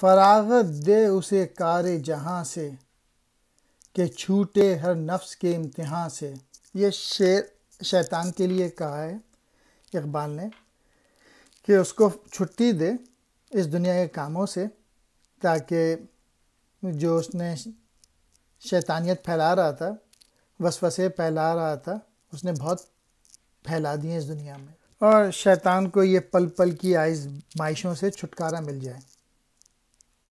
फरागत दे उसे कार जहाँ से के छूटे हर नफ्स के इम्तहा से ये शेर शैतान के लिए कहा है इकबाल ने कि उसको छुट्टी दे इस दुनिया के कामों से ताकि जो उसने शैतानियत फैला रहा था वसवसे फैला रहा था उसने बहुत फैला दिए इस दुनिया में और शैतान को ये पल पल की आइज माइशों से छुटकारा मिल जाए